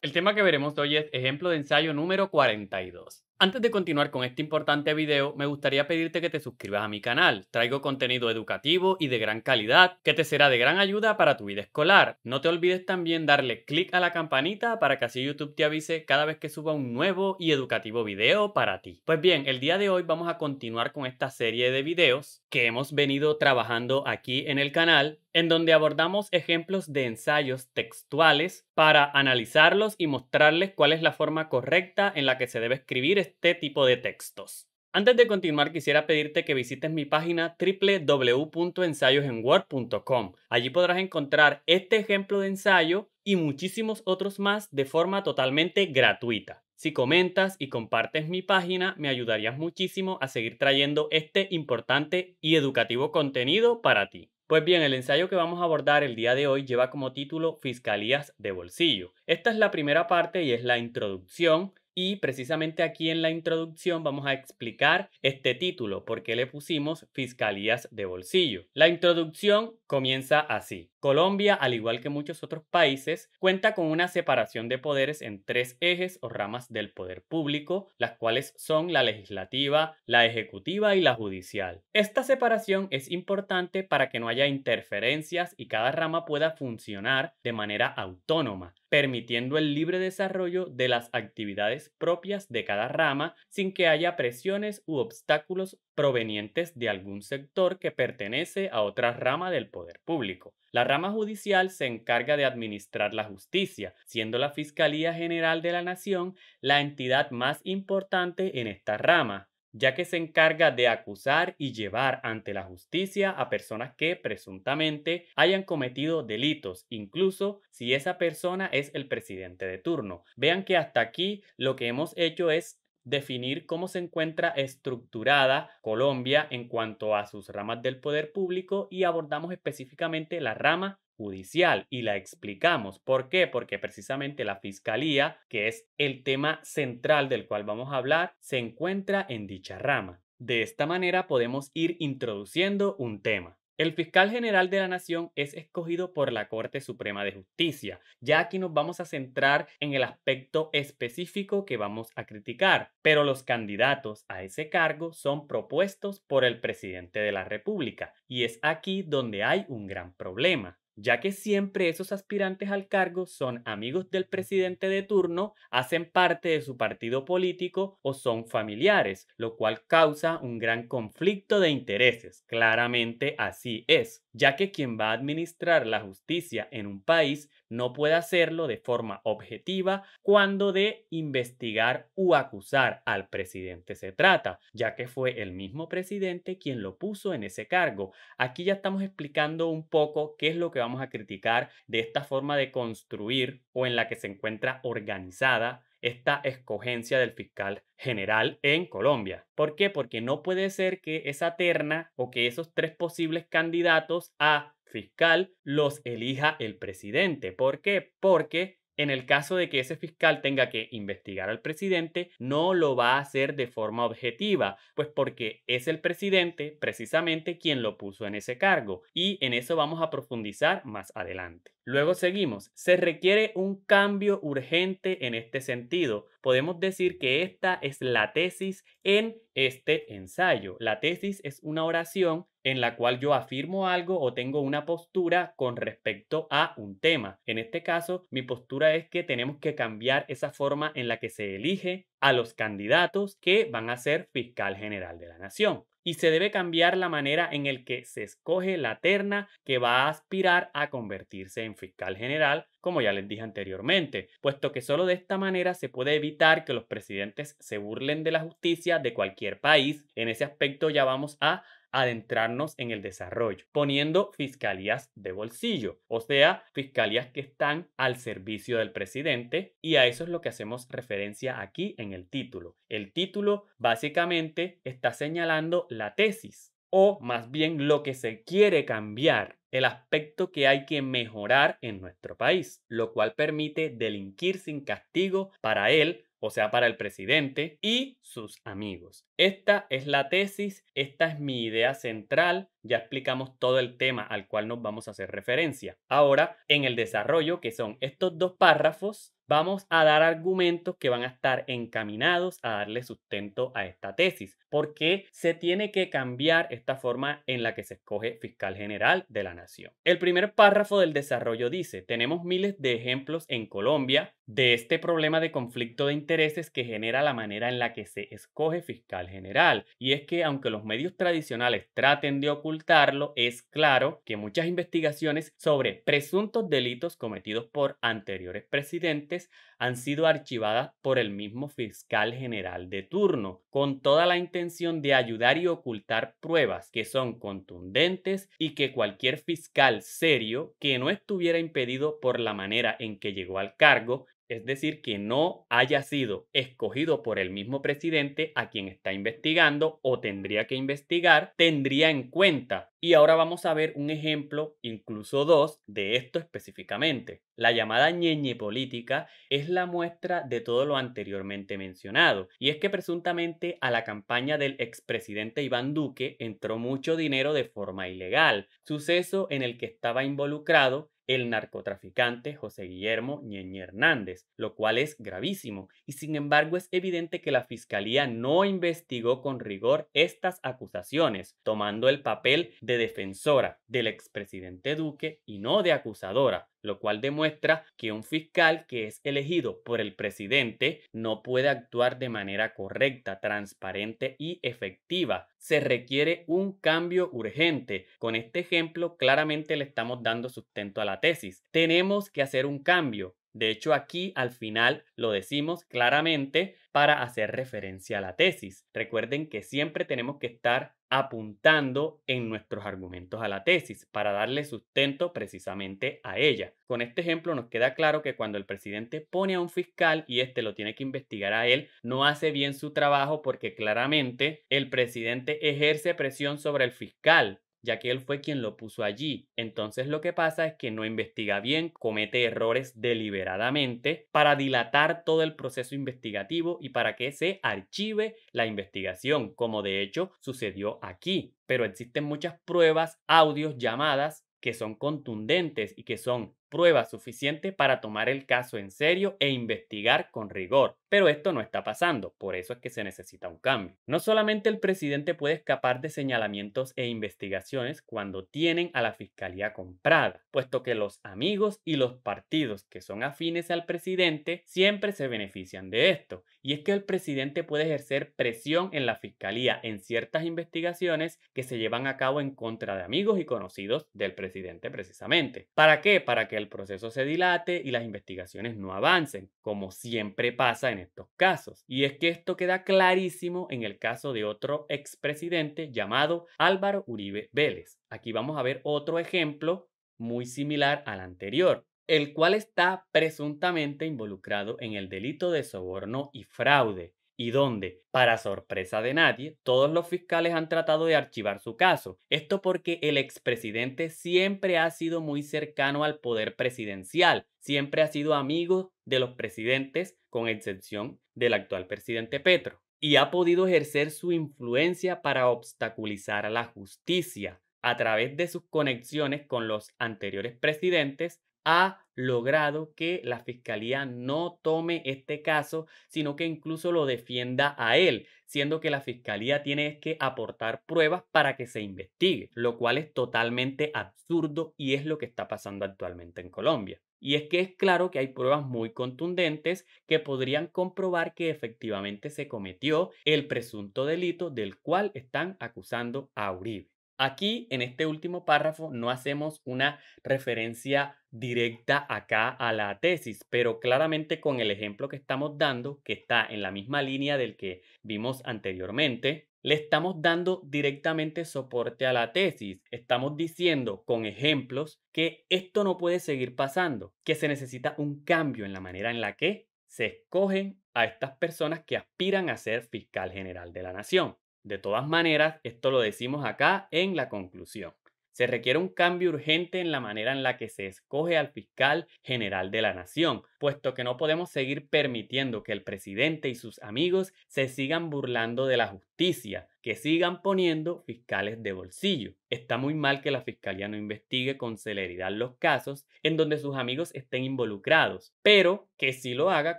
El tema que veremos hoy es ejemplo de ensayo número 42. Antes de continuar con este importante video, me gustaría pedirte que te suscribas a mi canal. Traigo contenido educativo y de gran calidad que te será de gran ayuda para tu vida escolar. No te olvides también darle clic a la campanita para que así YouTube te avise cada vez que suba un nuevo y educativo video para ti. Pues bien, el día de hoy vamos a continuar con esta serie de videos que hemos venido trabajando aquí en el canal en donde abordamos ejemplos de ensayos textuales para analizarlos y mostrarles cuál es la forma correcta en la que se debe escribir este tipo de textos. Antes de continuar, quisiera pedirte que visites mi página www.ensayosenword.com. Allí podrás encontrar este ejemplo de ensayo y muchísimos otros más de forma totalmente gratuita. Si comentas y compartes mi página, me ayudarías muchísimo a seguir trayendo este importante y educativo contenido para ti. Pues bien, el ensayo que vamos a abordar el día de hoy lleva como título Fiscalías de Bolsillo. Esta es la primera parte y es la introducción y precisamente aquí en la introducción vamos a explicar este título, por qué le pusimos Fiscalías de Bolsillo. La introducción comienza así. Colombia, al igual que muchos otros países, cuenta con una separación de poderes en tres ejes o ramas del poder público, las cuales son la legislativa, la ejecutiva y la judicial. Esta separación es importante para que no haya interferencias y cada rama pueda funcionar de manera autónoma, permitiendo el libre desarrollo de las actividades propias de cada rama sin que haya presiones u obstáculos provenientes de algún sector que pertenece a otra rama del poder público. La rama judicial se encarga de administrar la justicia, siendo la Fiscalía General de la Nación la entidad más importante en esta rama, ya que se encarga de acusar y llevar ante la justicia a personas que presuntamente hayan cometido delitos, incluso si esa persona es el presidente de turno. Vean que hasta aquí lo que hemos hecho es definir cómo se encuentra estructurada Colombia en cuanto a sus ramas del poder público y abordamos específicamente la rama judicial y la explicamos. ¿Por qué? Porque precisamente la fiscalía, que es el tema central del cual vamos a hablar, se encuentra en dicha rama. De esta manera podemos ir introduciendo un tema. El fiscal general de la nación es escogido por la Corte Suprema de Justicia. Ya aquí nos vamos a centrar en el aspecto específico que vamos a criticar, pero los candidatos a ese cargo son propuestos por el presidente de la República y es aquí donde hay un gran problema ya que siempre esos aspirantes al cargo son amigos del presidente de turno, hacen parte de su partido político o son familiares, lo cual causa un gran conflicto de intereses. Claramente así es, ya que quien va a administrar la justicia en un país no puede hacerlo de forma objetiva cuando de investigar u acusar al presidente se trata, ya que fue el mismo presidente quien lo puso en ese cargo. Aquí ya estamos explicando un poco qué es lo que vamos a criticar de esta forma de construir o en la que se encuentra organizada esta escogencia del fiscal general en Colombia. ¿Por qué? Porque no puede ser que esa terna o que esos tres posibles candidatos a fiscal los elija el presidente. ¿Por qué? Porque en el caso de que ese fiscal tenga que investigar al presidente, no lo va a hacer de forma objetiva, pues porque es el presidente precisamente quien lo puso en ese cargo, y en eso vamos a profundizar más adelante. Luego seguimos, se requiere un cambio urgente en este sentido. Podemos decir que esta es la tesis en este ensayo. La tesis es una oración en la cual yo afirmo algo o tengo una postura con respecto a un tema. En este caso, mi postura es que tenemos que cambiar esa forma en la que se elige a los candidatos que van a ser fiscal general de la nación. Y se debe cambiar la manera en el que se escoge la terna que va a aspirar a convertirse en fiscal general, como ya les dije anteriormente, puesto que solo de esta manera se puede evitar que los presidentes se burlen de la justicia de cualquier país. En ese aspecto ya vamos a adentrarnos en el desarrollo, poniendo fiscalías de bolsillo, o sea, fiscalías que están al servicio del presidente, y a eso es lo que hacemos referencia aquí en el título. El título básicamente está señalando la tesis o más bien lo que se quiere cambiar, el aspecto que hay que mejorar en nuestro país, lo cual permite delinquir sin castigo para él, o sea, para el presidente y sus amigos. Esta es la tesis, esta es mi idea central, ya explicamos todo el tema al cual nos vamos a hacer referencia. Ahora, en el desarrollo, que son estos dos párrafos, vamos a dar argumentos que van a estar encaminados a darle sustento a esta tesis. porque se tiene que cambiar esta forma en la que se escoge fiscal general de la nación? El primer párrafo del desarrollo dice, tenemos miles de ejemplos en Colombia de este problema de conflicto de intereses que genera la manera en la que se escoge fiscal general. Y es que aunque los medios tradicionales traten de ocultarlo, es claro que muchas investigaciones sobre presuntos delitos cometidos por anteriores presidentes han sido archivadas por el mismo fiscal general de turno, con toda la intención de ayudar y ocultar pruebas que son contundentes y que cualquier fiscal serio que no estuviera impedido por la manera en que llegó al cargo es decir, que no haya sido escogido por el mismo presidente a quien está investigando o tendría que investigar, tendría en cuenta. Y ahora vamos a ver un ejemplo, incluso dos, de esto específicamente. La llamada ñeñe política es la muestra de todo lo anteriormente mencionado, y es que presuntamente a la campaña del expresidente Iván Duque entró mucho dinero de forma ilegal, suceso en el que estaba involucrado el narcotraficante José Guillermo Ñeñe Hernández, lo cual es gravísimo, y sin embargo es evidente que la Fiscalía no investigó con rigor estas acusaciones, tomando el papel de defensora del expresidente Duque y no de acusadora, lo cual demuestra que un fiscal que es elegido por el presidente no puede actuar de manera correcta, transparente y efectiva. Se requiere un cambio urgente. Con este ejemplo claramente le estamos dando sustento a la tesis. Tenemos que hacer un cambio. De hecho, aquí al final lo decimos claramente para hacer referencia a la tesis. Recuerden que siempre tenemos que estar apuntando en nuestros argumentos a la tesis para darle sustento precisamente a ella. Con este ejemplo nos queda claro que cuando el presidente pone a un fiscal y este lo tiene que investigar a él, no hace bien su trabajo porque claramente el presidente ejerce presión sobre el fiscal ya que él fue quien lo puso allí. Entonces lo que pasa es que no investiga bien, comete errores deliberadamente para dilatar todo el proceso investigativo y para que se archive la investigación, como de hecho sucedió aquí. Pero existen muchas pruebas, audios, llamadas que son contundentes y que son prueba suficiente para tomar el caso en serio e investigar con rigor. Pero esto no está pasando, por eso es que se necesita un cambio. No solamente el presidente puede escapar de señalamientos e investigaciones cuando tienen a la fiscalía comprada, puesto que los amigos y los partidos que son afines al presidente siempre se benefician de esto. Y es que el presidente puede ejercer presión en la fiscalía en ciertas investigaciones que se llevan a cabo en contra de amigos y conocidos del presidente precisamente. ¿Para qué? Para que el proceso se dilate y las investigaciones no avancen, como siempre pasa en estos casos. Y es que esto queda clarísimo en el caso de otro expresidente llamado Álvaro Uribe Vélez. Aquí vamos a ver otro ejemplo muy similar al anterior, el cual está presuntamente involucrado en el delito de soborno y fraude y donde, para sorpresa de nadie, todos los fiscales han tratado de archivar su caso. Esto porque el expresidente siempre ha sido muy cercano al poder presidencial, siempre ha sido amigo de los presidentes, con excepción del actual presidente Petro, y ha podido ejercer su influencia para obstaculizar a la justicia a través de sus conexiones con los anteriores presidentes ha logrado que la fiscalía no tome este caso, sino que incluso lo defienda a él, siendo que la fiscalía tiene que aportar pruebas para que se investigue, lo cual es totalmente absurdo y es lo que está pasando actualmente en Colombia. Y es que es claro que hay pruebas muy contundentes que podrían comprobar que efectivamente se cometió el presunto delito del cual están acusando a Uribe. Aquí, en este último párrafo, no hacemos una referencia directa acá a la tesis, pero claramente con el ejemplo que estamos dando, que está en la misma línea del que vimos anteriormente, le estamos dando directamente soporte a la tesis. Estamos diciendo con ejemplos que esto no puede seguir pasando, que se necesita un cambio en la manera en la que se escogen a estas personas que aspiran a ser fiscal general de la nación. De todas maneras, esto lo decimos acá en la conclusión. Se requiere un cambio urgente en la manera en la que se escoge al fiscal general de la nación, puesto que no podemos seguir permitiendo que el presidente y sus amigos se sigan burlando de la justicia, que sigan poniendo fiscales de bolsillo. Está muy mal que la fiscalía no investigue con celeridad los casos en donde sus amigos estén involucrados, pero que sí lo haga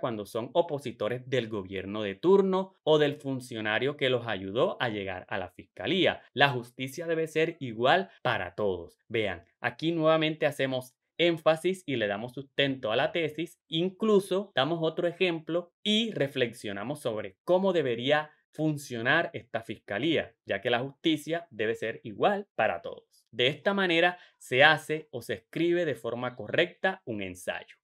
cuando son opositores del gobierno de turno o del funcionario que los ayudó a llegar a la fiscalía. La justicia debe ser igual para todos. Vean, aquí nuevamente hacemos énfasis y le damos sustento a la tesis, incluso damos otro ejemplo y reflexionamos sobre cómo debería funcionar esta fiscalía, ya que la justicia debe ser igual para todos. De esta manera se hace o se escribe de forma correcta un ensayo.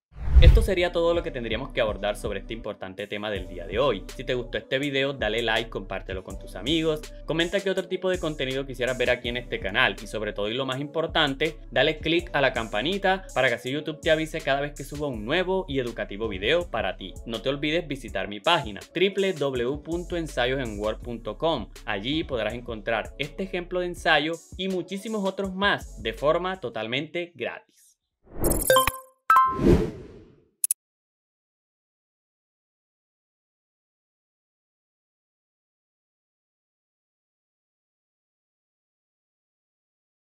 Esto sería todo lo que tendríamos que abordar sobre este importante tema del día de hoy. Si te gustó este video, dale like, compártelo con tus amigos, comenta qué otro tipo de contenido quisieras ver aquí en este canal y sobre todo y lo más importante, dale click a la campanita para que así YouTube te avise cada vez que suba un nuevo y educativo video para ti. No te olvides visitar mi página www.ensayosenword.com. Allí podrás encontrar este ejemplo de ensayo y muchísimos otros más de forma totalmente gratis.